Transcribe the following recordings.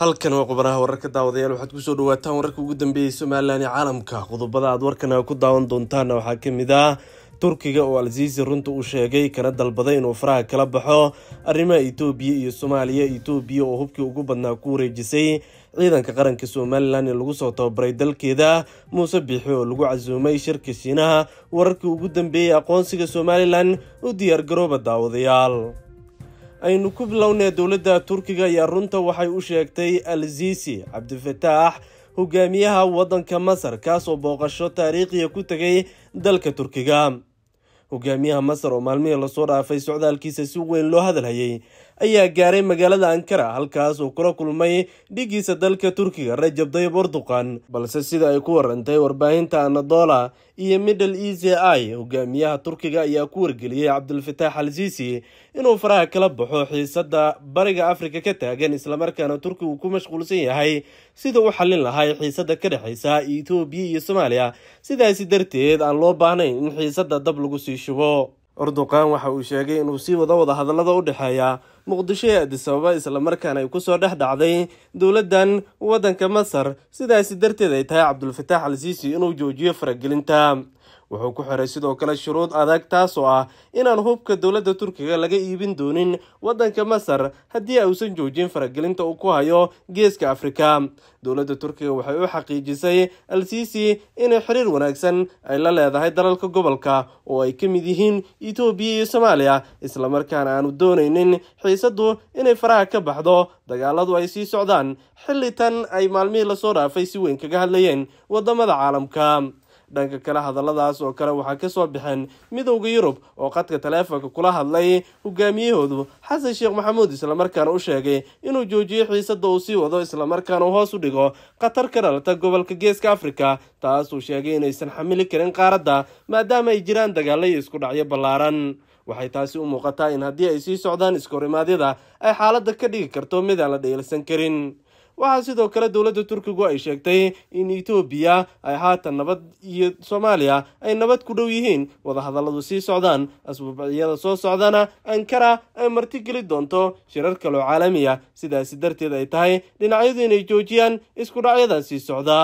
halkan waa qubanaha wararka daawadayaal waxaad kusoo dhawaataan wararka ugu dambeeyey somalilan ee caalamka qodobada aad warkana ku daawan doontaanna waxaa ka mid ah turkiga oo alziizi runta uu sheegay kana dalbaday inuu faraha kala baxo arrimaha etoobiya iyo soomaaliya etoobiya oo hubkii ugu badnaa ku wareejisay ciidanka qaranka somalilan ee lagu soo tababaray dalkeeda muuse biixi oo lagu casuumay shirka shiinaha wararkii ugu dambeeyey aqoonsiga somalilan u diyaar garooba daawadayaal aynu ku bilowna dowladda turkiga ayaa runta waxay u sheegtay al ziisi cabdifataax hogaamiyaha waddanka masar kaasoo booqasho taariikhiya ku tegay dalka turkiga hogaamiyaha masar oo maalmihii lasoo dhaafay socdaalkiisa si weyn loo hadalhayay ayaa gaaray magaalada ankara halkaas uu kula kulmay dhiggiisa dalka turkiga rajab tayyib erdoqan balse sida ay ku warantay warbaahinta anadola iyo middle e z i hogaamiyaha turkiga ayaa ku wargeliyey cabdulfataax alsiisi inuu faraha kala baxo xiisadda bariga afrika ka taagan islamarkaana turkigu ku mashquulsan yahay sidau u xallin lahay xiisada ka dhexaysa etoobiya iyo soomaaliya sidaasi darteed aan loo baahnayn in xiisada dab lagu sii shubo erdogan waxa uu sheegay inuu sii wada wada hadallada u dhexeeya muqdisho ee adisababa islamarkaana ay ku soo dhex dhacday dowladdan waddanka masar sidaasi darteed ay tahay cabdulfataax al siisi inuu joojiyo faragelinta wuxuu ku xiray sidoo kale shuruud adag taasoo ah inaan hubka dowladda turkiga laga iibin doonin waddanka masar haddii uusan joojin faragelinta uu ku hayo geeska afrika dowladda turkiga waxay u xaqiijisay al sisi inay xiriir wanaagsan ay la leedahay dalalka gobolka oo ay ka mid yihiin etoobiya iyo soomaaliya islamarkaana aanu doonaynin xiisaddu inay faraha ka baxdo dagaaladu ay sii socdaan xilli tan ay maalmihii lasoo dhaafay si weyn kaga hadlayeen waddamada caalamka dhanka kale hadalladaas oo kale waxaa ka soo baxeen midowda yurub oo qadka taleefonka kula hadlay hogaamiyahoodu xasan sheekh maxamuud islamarkaana u sheegay inuu joojiyo xiisadda uu sii wado islamarkaana uu hoos u dhigo khatar ka dhalata gobolka geeska afrika taas uu sheegay inaysan xamili karin qaaradda maadaama ay jiraan dagaala iyo isku dhacyo ballaaran waxay taasi u muuqataa in haddii ay sii socdaan iskahor ay xaaladda ka dhigi karto mid aan la dheelsan karin waxaa sidoo kale dowladda turkigu ay sheegtay in etoobiya ay haatan nabad iyo soomaaliya ay nabad ku dhow yihiin wadahadalladu sii socdaan asbuucyada soo socdana ankara ay martigeli doonto shirar kaloo caalamiya sidaasi darteed ay tahay dhinacyadu inay joojiyaan iskudhacyada sii socda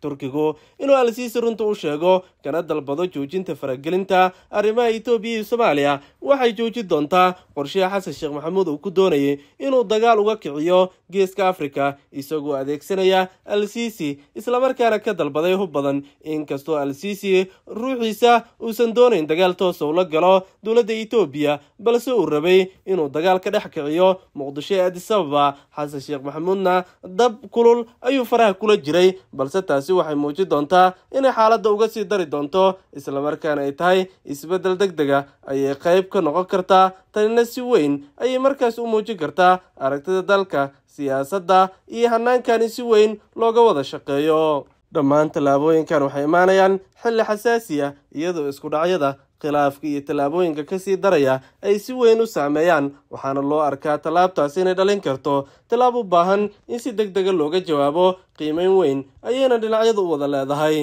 turkigu inuu alsiisi runta u sheego kana dalbado joojinta faragelinta arrimaha etoobiya iyo soomaaliya waxay joojin doontaa qorsheha xasan sheekh maxamuud uu ku doonayay inuu dagaal uga kiciyo geeska afrika isagoo adeegsanaya alsiisi islamarkaana ka dalbaday hub badan inkastoo al siisi ruuxiisa uusan doonayn dagaal toosa ula galo dowladda etoobiya balse uu rabay inuu dagaal ka dhex kiciyo muqdisho ee adisababa xasan sheekh maxamuudna dab kulul ayuu faraha kula jiray balse taasi taasi waxay muujin doontaa inay xaaladda uga sii dari doonto islamarkaana ay tahay isbeddel deg dega ayay qayb ka noqon kartaa tanina si weyn ayay markaas u muujin kartaa aragtida dalka siyaasadda iyo hannaankani si weyn looga wada shaqeeyo dhammaan tallaabooyinkan waxay imaanayaan xilli xasaasiya iyadoo isku dhacyada khilaafka iyo tallaabooyinka ka sii daraya ay si weyn u saameeyaan waxaana loo arkaa tallaabtaas inay dhalin karto tallaab u baahan in si deg dega ah looga jawaabo qiimeyn weyn ayayna dhinacyadu u wada leedahay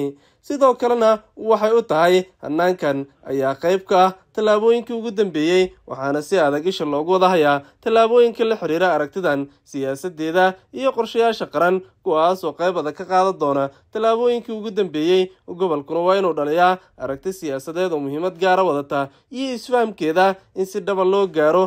sidoo kalena waxay u tahay hannaankan ayaa qayb ka ah tallaabooyinkii ugu dambeeyey waxaana si adag isha loogu wadahayaa tallaabooyinka la xiriira aragtidan siyaasadeeda iyo qorshayaasha qaran kuwaasoo oo qayb adag ka qaadan doona tallaabooyinkii ugu dambeeyey gobolkuna waa inuu dhaliyaa aragti siyaasadeed oo muhiimad gaara ah wadata iyo isfahamkeeda in si dhaba loo gaaro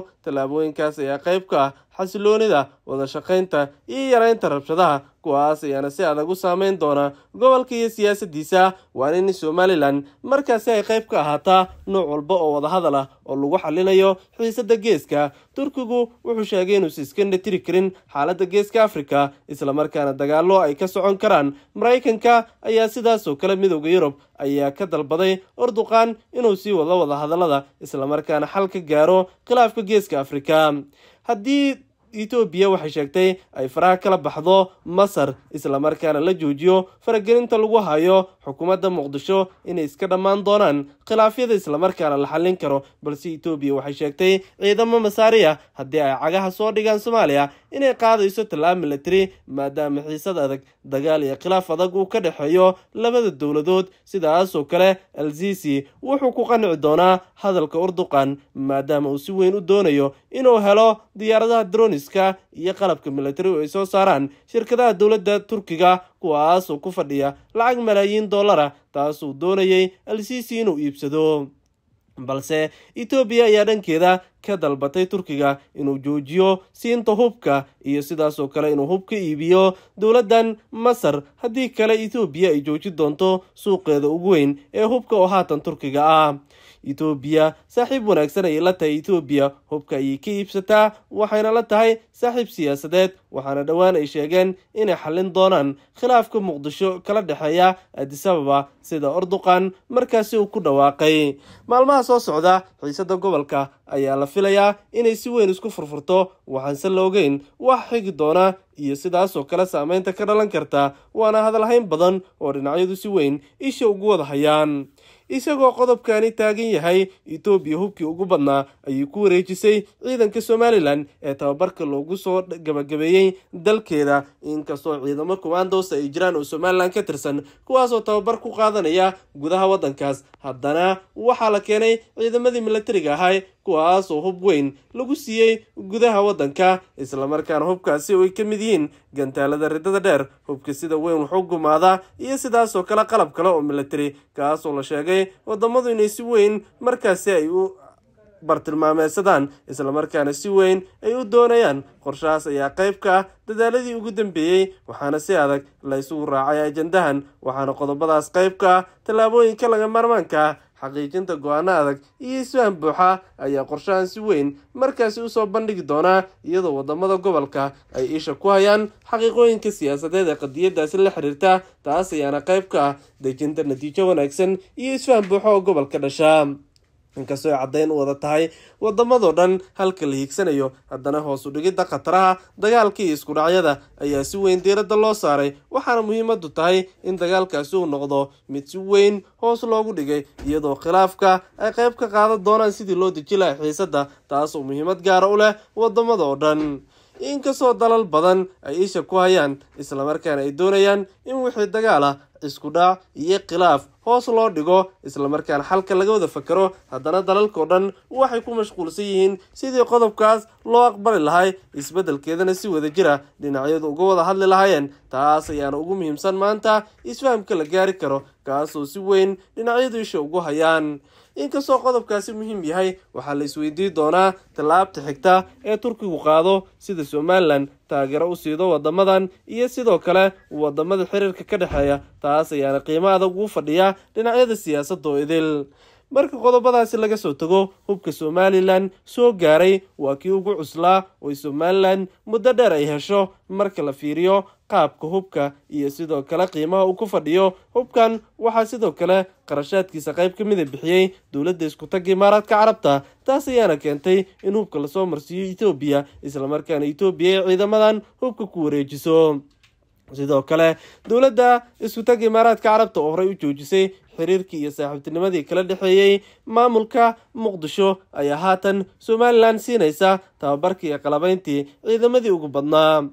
tallaabooyinkaas ayaa qayb ka ah xasiloonida wada shaqaynta iyo yaraynta rabshadaha kuwaas ayaana si adag u saameyn doona gobolka iyo siyaasadiisa waana in somalilan markaasi ay qayb ka ahaataa nooc walba oo wadahadal ah oo lagu xalinayo xiisadda geeska turkigu wuxuu sheegay inuusa iskana tiri karin xaaladda geeska afrika markaana dagaallo ay ka socon karaan maraykanka ayaa sidaasoo kale midooda yurub ayaa ka dalbaday orduqan inuu sii wado wadahadallada isla markaana xal ka gaaro khilaafka geeska afrika haddii etoobiya waxay sheegtay ay faraha kala baxdo masar islamarkaana la joojiyo faragelinta lagu hayo xukuumadda muqdisho inay iska dhammaan doonaan khilaafyada islamarkaana la xallin karo balse etoobiya waxay sheegtay ciidamo masaariya haddii ay cagaha soo dhigaan soomaaliya inay qaadayso talaab milatary maadaama xiisad adag dagaal iyo khilaaf adag uu ka dhexeeyo labada dowladood sidaasoo kale alziisi wuxuu ku qanci doonaa hadalka urduqan maadaama uu si weyn u doonayo inuu helo diyaaradaha droniska iyo qalabka milatary oo ay soo saaraan shirkadaha dowladda turkiga kuwaas oo ku fadhiya lacag malaayiin dollara uu doonayay alsiisi inuu iibsado balse etoobiya ayaa dhankeeda ka dalbatay turkiga inuu joojiyo siinta hubka iyo sidaasoo kale inuu hub ka iibiyo dowladdan masar haddii kale etoobiya ay joojin doonto suuqeeda ugu weyn ee hubka oo haatan turkiga ah etoobiya saaxiib wanaagsan ayay la tahay etoobiya hubka ayay ka iibsataa waxayna la tahay saaxiib siyaasadeed waxaana dhowaan ay sheegeen inay xallin doonaan khilaafka muqdisho kala dhexeeya adisababa sida orduqan markaasi uu ku dhawaaqay maalmaha soo socda xiisada gobolka ayaa la filayaa inay si weyn isku furfurto waxaanse la ogeyn wax xigi doona iyo sidaasoo kale saameynta ka dhalan karta waana hadalhayn badan oo dhinacyadu si weyn isha ugu wada hayaan isagoo qodobkani taagan yahay etoobiya hubkii ugu badnaa ayuu ku wareejisay ciidanka somalilan ee tababarka loogu soo gabagabeeyey dalkeeda inkastoo ciidamo kommandos ay jiraan oo somalilan ka tirsan kuwaasoo tababar ku qaadanaya gudaha waddankaas haddana waxaa la keenay ciidamadii milatariga ahay kuwaas oo hub weyn lagu siiyey gudaha waddanka islamarkaana hubkaasi ay ka mid yihiin gantaalada riddada dheer hubka sida weyn wuxuu gumaadaa iyo sidaasoo kale qalab kale oo milatari kaasoo la sheegay waddamadu inay si weyn markaasi ay u bartilmaameysadaan islamarkaana si weyn ay u doonayaan qorshahaas ayaa qayb ka ah dadaaladii ugu dambeeyey waxaana si adag laysugu raacay ajandahan waxaana qodobadaas qayb ka ah tallaabooyinka laga maarmaanka ah xaqiijinta go-aano adag iyo isfaham buuxa ayaa qorshahan si weyn markaasi usoo bandhigi doonaa iyadoo wadamada gobolka ay isha ku hayaan xaqiiqooyinka siyaasadeed ee qadiyadaasi la xiriirta taas ayaana qayb ka ah dejinta natiijo wanaagsan iyo isfaham buuxa oo gobolka dhasha inkastoo ay caddayn u wada tahay waddamadoo dhan halka la hiigsanayo haddana hoosu dhigidda khataraha dagaalkii isku dhacyada ayaa si weyn diiradda loo saaray waxaana muhiimadu tahay in dagaalkaasi uu noqdo mid si weyn hoos loogu dhigay iyadoo khilaafka ay qayb ka qaadan doonaan sidii loo deji lahay xiisadda taasoo muhiimad gaara u leh waddamada oo dhan inkastoo dalal badan ay isha ku hayaan islamarkaana ay doonayaan in wixii dagaal ah isku dhaac iyo khilaaf hoos loo dhigo islamarkaana xalka laga wada fakaro haddana dalalkao dhan waxay ku mashquulsan yihiin sidii qodobkaas loo aqbali lahay isbeddelkeedana si wada jira dhinacyadu uga wada hadli lahaayeen taas ayaana ugu muhiimsan maanta isfahamka la gaari karo kaasoo si weyn dhinacyadu isha ugu hayaan inkastoo qodobkaasi muhiim yahay waxaa la isweydiin doonaa tallaabta xigta ee turkigu qaado sida somalilan taageero u siido wadamadan iyo sidoo kale wadamada xiriirka ka dhexeeya taas ayaana qiimo adag ugu fadhiya dhinacyada siyaasada oo idil marka qodobadaasi laga soo tago hubka somalilan soo gaaray waa kii ugu cuslaa oo somalilan muddo dheer ay hesho marka la fiiriyo qaabka hubka iyo sidoo kale qiimaha uu ku fadhiyo hubkan waxaa sidoo kale qarashaadkiisa qayb ka mida bixiyey dowladda iskutagga imaaraadka carabta taas ayaana keentay in hubka lasoo marsiiyo etoobiya islamarkaana etoobiya ay ciidamadan hubka ku wareejiso sidoo kale dowladda isku iskutagga imaaraadka carabta oo horey u joojisay xiriirkii iyo saaxiibtinimadii kala dhexeeyey maamulka muqdisho ayaa haatan somalilan siinaysa tababarkii iyo qalabayntii ciidamadii ugu badnaa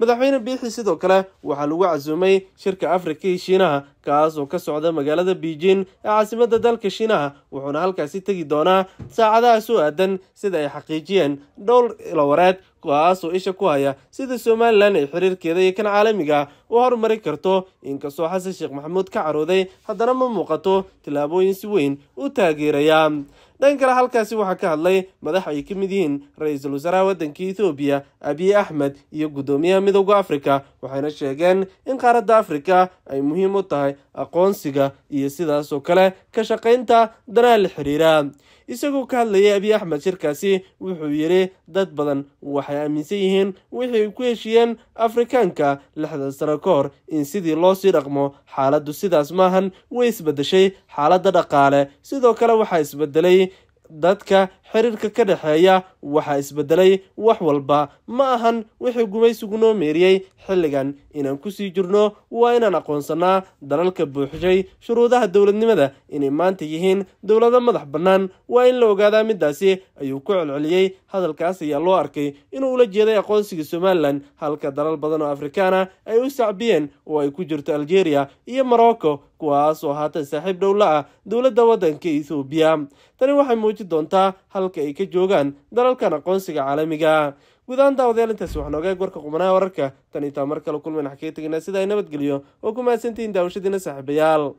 madaxweyne biixi sidoo kale waxaa lagu casuumay shirka afrika iyo shiinaha kaas oo ka socda magaalada beijing ee caasimadda dalka shiinaha wuxuuna halkaasi tegi doonaa saacadahaas u aadan sida ay xaqiijiyeen dhowr ilowareed kuwaas oo isha ku haya sida somalilan ay xiriirkeeda iyo kan caalamiga ah u horumari karto inkastoo xasan sheekh maxamuud ka carooday haddana ma muuqato tillaabooyin si weyn u taageeraya dhan kale halkaasi waxaa ka hadlay madax ay ka mid yihiin ra-iisul wasaaraha waddanka ethoobiya abiy axmed iyo guddoomiyaha midooda afrika waxayna sheegeen in qaaradda afrika ay muhiim u tahay aqoonsiga iyo sidaas oo kale ka shaqaynta danaha la xiriira isagoo ka hadlayay abiy axmed shirkaasi wuxuu yidhi dad badan waxay aaminsan yihiin wixii ku heshiiyeen afrikaanka lixda sano ka hor in sidii loo sii dhaqmo xaaladdu sidaas maahan way isbeddeshay xaaladda dhaqaale sidoo kale waxaa isbedelay dadka xiriirka ka dhexeeya waxaa isbeddelay wax walba ma ahan wixii gumaysigu noo meeriyey xilligan inaan kusii jirno waa inaan aqoonsannaa dalalka buuxshay shuruudaha dowladnimada inay maanta yihiin dowlado madax bannaan waa in la ogaadaa middaasi ayuu ku celceliyey hadalkaas ayaa loo arkay inuu ula jeeday aqoonsigii somalilan halka dalal badan oo afrikaana ay u sacbiyeen oo ay ku jirto aljeria iyo morocco kuwaas oo haatan saaxiib dhowla ah dowladda waddanka ethoobiya tani waxay muujin doontaa halka ay ka joogaan dalalkan aqoonsiga caalamiga ah. guudahaan daawadayaal intaasi waxaa nooga eeg warka qubanaha wararka tan intaa mar kale kulmin waxa kaga sida ay nabadgeliyo oo ku mahadsantihiin daawashadiina saaxiibayaal